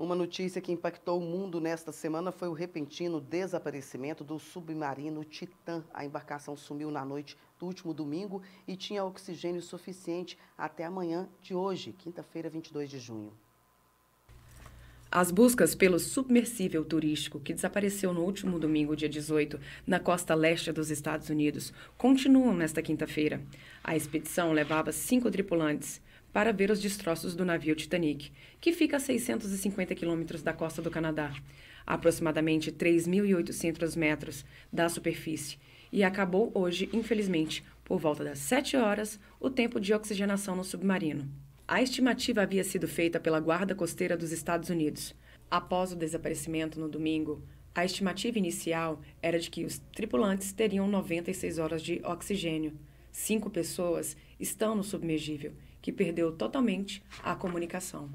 Uma notícia que impactou o mundo nesta semana foi o repentino desaparecimento do submarino Titã. A embarcação sumiu na noite do último domingo e tinha oxigênio suficiente até amanhã de hoje, quinta-feira, 22 de junho. As buscas pelo submersível turístico que desapareceu no último domingo, dia 18, na costa leste dos Estados Unidos, continuam nesta quinta-feira. A expedição levava cinco tripulantes para ver os destroços do navio Titanic, que fica a 650 quilômetros da costa do Canadá, aproximadamente 3.800 metros da superfície, e acabou hoje, infelizmente, por volta das 7 horas, o tempo de oxigenação no submarino. A estimativa havia sido feita pela Guarda Costeira dos Estados Unidos. Após o desaparecimento no domingo, a estimativa inicial era de que os tripulantes teriam 96 horas de oxigênio. Cinco pessoas estão no submergível, que perdeu totalmente a comunicação.